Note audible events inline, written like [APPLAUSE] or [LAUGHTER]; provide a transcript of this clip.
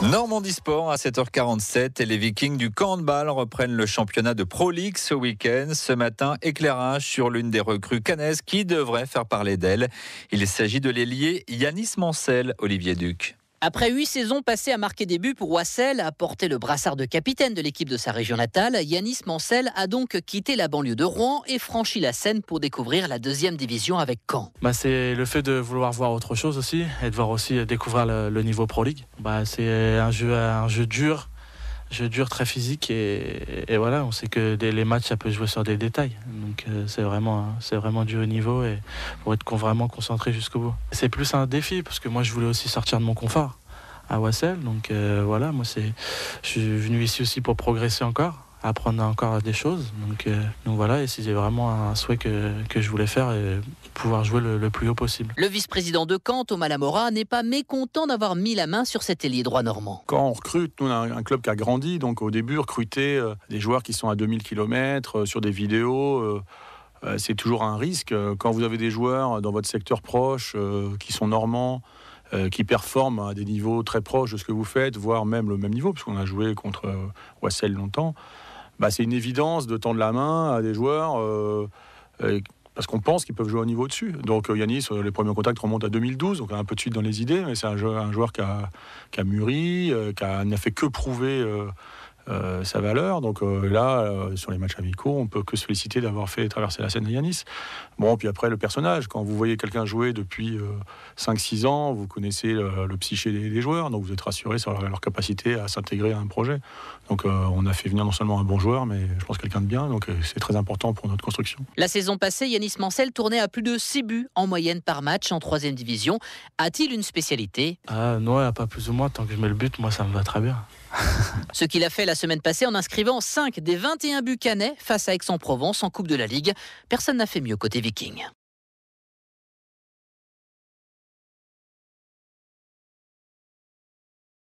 Normandie Sport à 7h47 et les Vikings du camp de balle reprennent le championnat de Pro League ce week-end. Ce matin, éclairage sur l'une des recrues canaises qui devrait faire parler d'elle. Il s'agit de l'ailier Yanis Mancel, Olivier Duc. Après huit saisons passées à marquer des buts pour Wassel, à porter le brassard de capitaine de l'équipe de sa région natale, Yanis Mancel a donc quitté la banlieue de Rouen et franchi la Seine pour découvrir la deuxième division avec Caen. Bah, c'est le fait de vouloir voir autre chose aussi et de voir aussi euh, découvrir le, niveau Pro League. Bah, c'est un jeu, un jeu dur, très physique et, voilà, on sait que les matchs ça peut jouer sur des détails. Donc euh, c'est vraiment, c'est vraiment du haut niveau et pour être vraiment concentré jusqu'au bout. C'est plus un défi parce que moi je voulais aussi sortir de mon confort à Wassel. Donc euh, voilà, moi je suis venu ici aussi pour progresser encore apprendre encore des choses. Donc, euh, donc voilà, et c'est vraiment un souhait que, je voulais faire et pouvoir jouer le, plus haut possible. Le vice-président de Caen, Thomas Lamora, n'est pas mécontent d'avoir mis la main sur cet ailier droit normand. Quand on recrute, nous on a un club qui a grandi, donc au début recruter euh, des joueurs qui sont à 2000 km euh, sur des vidéos c'est toujours un risque. Quand vous avez des joueurs dans votre secteur proche, qui sont normands, qui performent à des niveaux très proches de ce que vous faites, voire même le même niveau, puisqu'on a joué contre Wassel longtemps, bah, c'est une évidence de tendre la main à des joueurs euh, parce qu'on pense qu'ils peuvent jouer au niveau dessus Donc euh, Yanis, euh, les premiers contacts remontent à 2012, donc un peu de suite dans les idées, mais c'est un joueur, qui, a, mûri, qui n'a fait que prouver euh, sa valeur. Donc euh, là, euh, sur les matchs amicaux, on peut que se féliciter d'avoir fait traverser la scène à Yanis. Bon, puis après, le personnage. Quand vous voyez quelqu'un jouer depuis 5-6 ans, vous connaissez le, psyché des, joueurs, donc vous êtes rassuré sur leur, capacité à s'intégrer à un projet. Donc on a fait venir non seulement un bon joueur, mais je pense quelqu'un de bien. Donc c'est très important pour notre construction. La saison passée, Yanis Mancel tournait à plus de 6 buts en moyenne par match en 3 division. A-t-il une spécialité ah, Non, pas plus ou moins. Tant que je mets le but, moi, ça me va très bien. [LAUGHS] Ce qu'il a fait la semaine passée en inscrivant 5 des 21 buts canets face à Aix-en-Provence en Coupe de la Ligue. Personne n'a fait mieux côté viking.